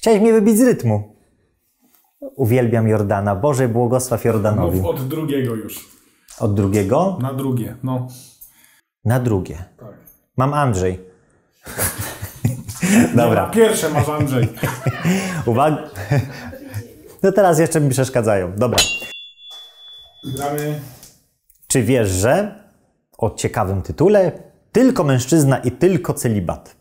Chciałeś mnie wybić z rytmu. Uwielbiam Jordana. Boże, błogosław Jordanowi. Mów od drugiego już. Od drugiego? Na drugie, no. Na drugie. Tak. Mam Andrzej. Dobra. Nie, pierwsze masz Andrzej. Uwaga. No teraz jeszcze mi przeszkadzają. Dobra. Gramy. Czy wiesz, że o ciekawym tytule tylko mężczyzna i tylko celibat?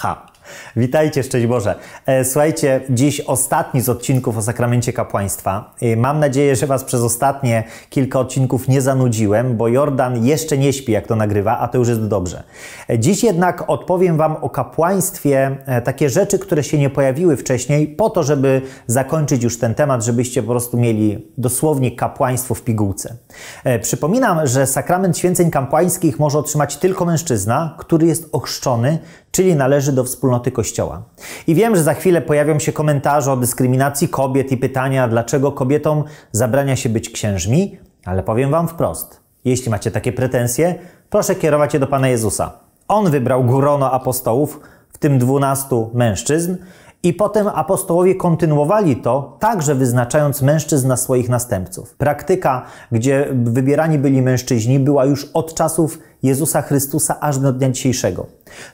Ha. Witajcie, szczęść Boże. E, słuchajcie, dziś ostatni z odcinków o sakramencie kapłaństwa. E, mam nadzieję, że Was przez ostatnie kilka odcinków nie zanudziłem, bo Jordan jeszcze nie śpi, jak to nagrywa, a to już jest dobrze. E, dziś jednak odpowiem Wam o kapłaństwie, takie rzeczy, które się nie pojawiły wcześniej, po to, żeby zakończyć już ten temat, żebyście po prostu mieli dosłownie kapłaństwo w pigułce. E, przypominam, że sakrament święceń kapłańskich może otrzymać tylko mężczyzna, który jest ochrzczony, czyli należy do wspólnoty Kościoła. I wiem, że za chwilę pojawią się komentarze o dyskryminacji kobiet i pytania, dlaczego kobietom zabrania się być księżmi, ale powiem Wam wprost. Jeśli macie takie pretensje, proszę kierować je do Pana Jezusa. On wybrał grono apostołów, w tym dwunastu mężczyzn, i potem apostołowie kontynuowali to, także wyznaczając mężczyzn na swoich następców. Praktyka, gdzie wybierani byli mężczyźni, była już od czasów Jezusa Chrystusa aż do dnia dzisiejszego.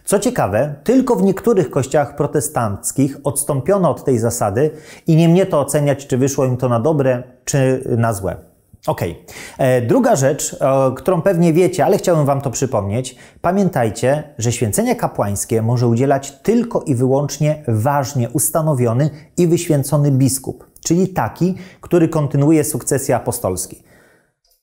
Co ciekawe, tylko w niektórych kościołach protestanckich odstąpiono od tej zasady i nie mnie to oceniać, czy wyszło im to na dobre, czy na złe. Okej, okay. E, druga rzecz, którą pewnie wiecie, ale chciałbym Wam to przypomnieć. Pamiętajcie, że święcenie kapłańskie może udzielać tylko i wyłącznie ważnie ustanowiony i wyświęcony biskup, czyli taki, który kontynuuje sukcesję apostolski.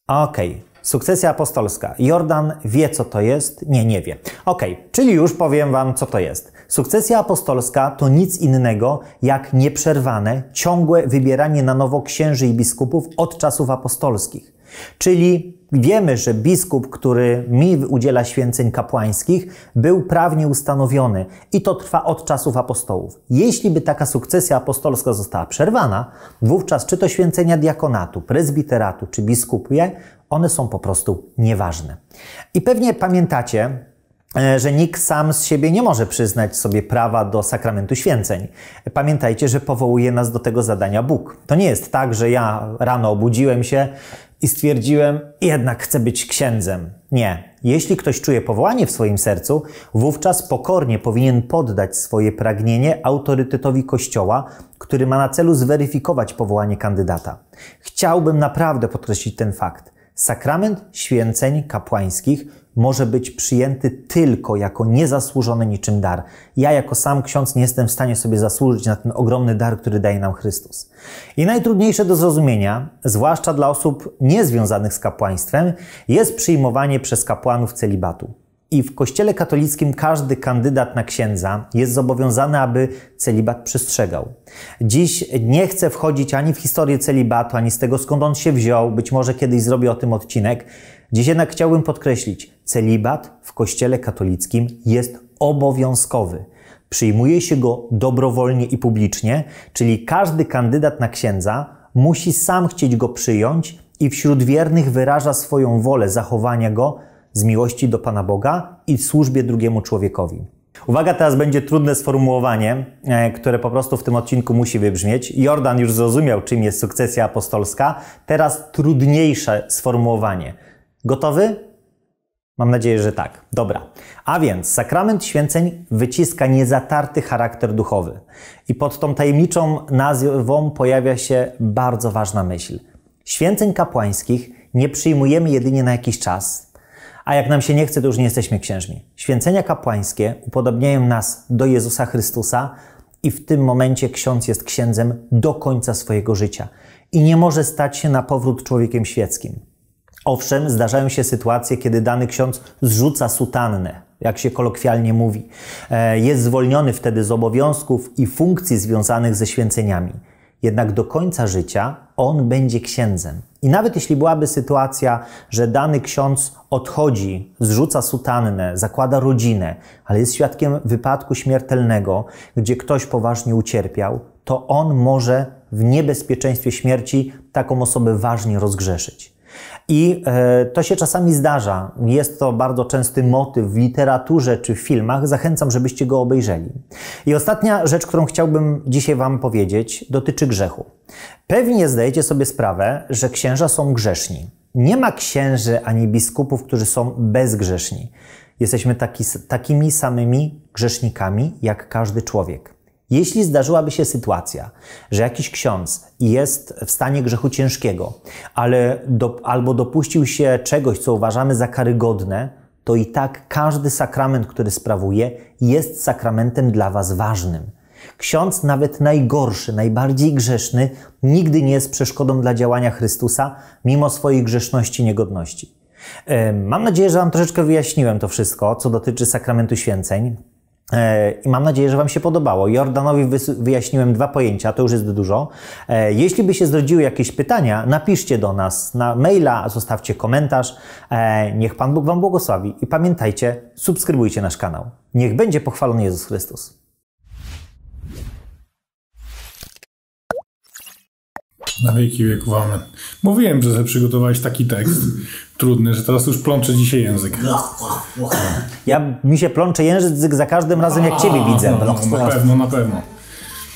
Okej, okay. Sukcesja apostolska. Jordan wie, co to jest? Nie, nie wie. Okej, czyli już powiem Wam, co to jest. Sukcesja apostolska to nic innego jak nieprzerwane, ciągłe wybieranie na nowo księży i biskupów od czasów apostolskich. Czyli wiemy, że biskup, który mi udziela święceń kapłańskich, był prawnie ustanowiony i to trwa od czasów apostołów. Jeśli by taka sukcesja apostolska została przerwana, wówczas czy to święcenia diakonatu, prezbiteratu czy biskupie, one są po prostu nieważne. I pewnie pamiętacie, e, że nikt sam z siebie nie może przyznać sobie prawa do sakramentu święceń. Pamiętajcie, że powołuje nas do tego zadania Bóg. To nie jest tak, że ja rano obudziłem się, i stwierdziłem, jednak chcę być księdzem. Nie. Jeśli ktoś czuje powołanie w swoim sercu, wówczas pokornie powinien poddać swoje pragnienie autorytetowi Kościoła, który ma na celu zweryfikować powołanie kandydata. Chciałbym naprawdę podkreślić ten fakt. Sakrament święceń kapłańskich może być przyjęty tylko jako niezasłużony niczym dar. Ja jako sam ksiądz nie jestem w stanie sobie zasłużyć na ten ogromny dar, który daje nam Chrystus. I najtrudniejsze do zrozumienia, zwłaszcza dla osób niezwiązanych z kapłaństwem, jest przyjmowanie przez kapłanów celibatu. I w Kościele katolickim każdy kandydat na księdza jest zobowiązany, aby celibat przestrzegał. Dziś nie chcę wchodzić ani w historię celibatu, ani z tego skąd on się wziął, być może kiedyś zrobię o tym odcinek. Dziś jednak chciałbym podkreślić, celibat w Kościele katolickim jest obowiązkowy. Przyjmuje się go dobrowolnie i publicznie, czyli każdy kandydat na księdza musi sam chcieć go przyjąć i wśród wiernych wyraża swoją wolę zachowania go z miłości do Pana Boga i służbie drugiemu człowiekowi. Uwaga, teraz będzie trudne sformułowanie, e, które po prostu w tym odcinku musi wybrzmieć. Jordan już zrozumiał, czym jest sukcesja apostolska. Teraz trudniejsze sformułowanie. Gotowy? Mam nadzieję, że tak. Dobra. A więc sakrament święceń wyciska niezatarty charakter duchowy. I pod tą tajemniczą nazwą pojawia się bardzo ważna myśl. Święceń kapłańskich nie przyjmujemy jedynie na jakiś czas a jak nam się nie chce, to już nie jesteśmy księżmi. Święcenia kapłańskie upodobniają nas do Jezusa Chrystusa i w tym momencie ksiądz jest księdzem do końca swojego życia i nie może stać się na powrót człowiekiem świeckim. Owszem, zdarzają się sytuacje, kiedy dany ksiądz zrzuca sutannę, jak się kolokwialnie mówi. E, jest zwolniony wtedy z obowiązków i funkcji związanych ze święceniami. Jednak do końca życia on będzie księdzem. I nawet jeśli byłaby sytuacja, że dany ksiądz odchodzi, zrzuca sutannę, zakłada rodzinę, ale jest świadkiem wypadku śmiertelnego, gdzie ktoś poważnie ucierpiał, to on może w niebezpieczeństwie śmierci taką osobę ważnie rozgrzeszyć. I e, to się czasami zdarza. Jest to bardzo częsty motyw w literaturze czy w filmach. Zachęcam, żebyście go obejrzeli. I ostatnia rzecz, którą chciałbym dzisiaj Wam powiedzieć, dotyczy grzechu. Pewnie zdajecie sobie sprawę, że księża są grzeszni. Nie ma księży ani biskupów, którzy są bezgrzeszni. Jesteśmy taki, takimi samymi grzesznikami jak każdy człowiek. Jeśli zdarzyłaby się sytuacja, że jakiś ksiądz jest w stanie grzechu ciężkiego, ale do, albo dopuścił się czegoś, co uważamy za karygodne, to i tak każdy sakrament, który sprawuje, jest sakramentem dla Was ważnym. Ksiądz, nawet najgorszy, najbardziej grzeszny, nigdy nie jest przeszkodą dla działania Chrystusa, mimo swojej grzeszności i niegodności. Mam nadzieję, że Wam troszeczkę wyjaśniłem to wszystko, co dotyczy sakramentu święceń. E, I mam nadzieję, że Wam się podobało. Jordanowi wyjaśniłem dwa pojęcia, to już jest dużo. E, jeśli by się zrodziły jakieś pytania, napiszcie do nas na maila, zostawcie komentarz. E, niech Pan Bóg Wam błogosławi i pamiętajcie, subskrybujcie nasz kanał. Niech będzie pochwalony Jezus Chrystus. Na wieki wieków, amen. Mówiłem, że sobie przygotowałeś taki tekst trudny, że teraz już plączę dzisiaj język. No, no, no. Ja mi się plączę język za każdym razem, jak ciebie widzę. No, no, na pewno, na pewno.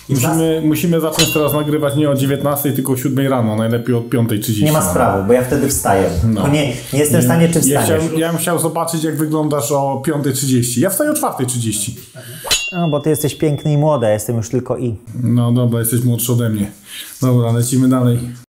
Musimy, musimy zacząć teraz nagrywać nie o 19, tylko o 7 rano, najlepiej od 5.30. Nie ma sprawy, bo ja wtedy wstaję. No. Nie, nie jestem w stanie, czy wstajesz. Ja, chciałem, ja bym chciał zobaczyć, jak wyglądasz o 5.30. Ja wstaję o 4.30. No, bo ty jesteś piękny i a jestem już tylko i. No dobra, jesteś młodszy ode mnie. Dobra, lecimy dalej.